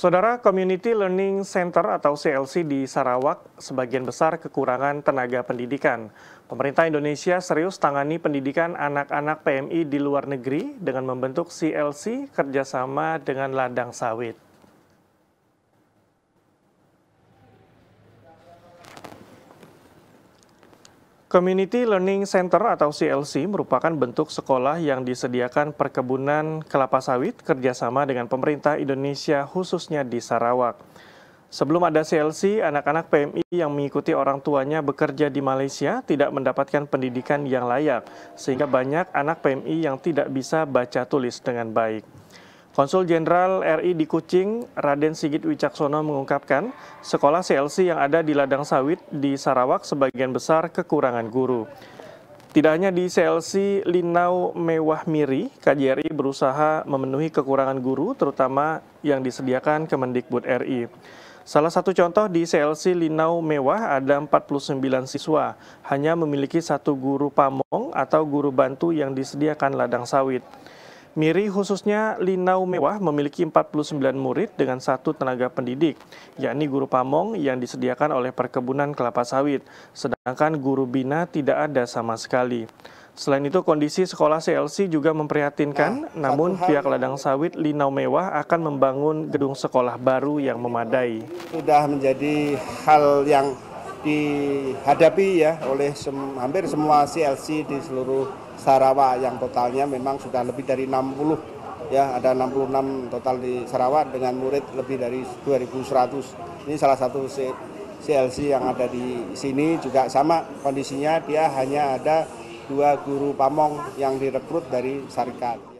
Saudara Community Learning Center atau CLC di Sarawak sebagian besar kekurangan tenaga pendidikan. Pemerintah Indonesia serius tangani pendidikan anak-anak PMI di luar negeri dengan membentuk CLC kerjasama dengan ladang sawit. Community Learning Center atau CLC merupakan bentuk sekolah yang disediakan perkebunan kelapa sawit kerjasama dengan pemerintah Indonesia khususnya di Sarawak. Sebelum ada CLC, anak-anak PMI yang mengikuti orang tuanya bekerja di Malaysia tidak mendapatkan pendidikan yang layak, sehingga banyak anak PMI yang tidak bisa baca tulis dengan baik. Konsul Jenderal RI di Kucing, Raden Sigit Wicaksono mengungkapkan, sekolah CLC yang ada di ladang sawit di Sarawak sebagian besar kekurangan guru. Tidak hanya di CLC Linau Mewah Miri, KJRI berusaha memenuhi kekurangan guru, terutama yang disediakan Kemendikbud RI. Salah satu contoh di CLC Linau Mewah ada 49 siswa, hanya memiliki satu guru pamong atau guru bantu yang disediakan ladang sawit. Miri khususnya Linau Mewah memiliki 49 murid dengan satu tenaga pendidik, yakni guru pamong yang disediakan oleh perkebunan kelapa sawit, sedangkan guru bina tidak ada sama sekali. Selain itu, kondisi sekolah CLC juga memprihatinkan, ya, namun pihak ladang sawit Linau Mewah akan membangun gedung sekolah baru yang memadai. Sudah menjadi hal yang dihadapi ya oleh sem hampir semua CLC di seluruh Sarawak yang totalnya memang sudah lebih dari 60 ya ada 66 total di Sarawak dengan murid lebih dari 2100 ini salah satu CLC yang ada di sini juga sama kondisinya dia hanya ada dua guru pamong yang direkrut dari Sarikat.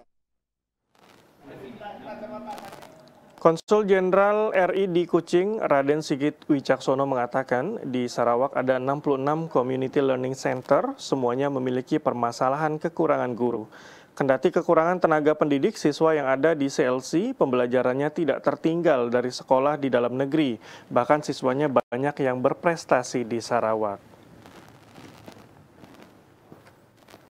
Konsul Jenderal RI di Kucing, Raden Sigit Wicaksono mengatakan di Sarawak ada 66 Community Learning Center, semuanya memiliki permasalahan kekurangan guru. Kendati kekurangan tenaga pendidik, siswa yang ada di CLC pembelajarannya tidak tertinggal dari sekolah di dalam negeri, bahkan siswanya banyak yang berprestasi di Sarawak.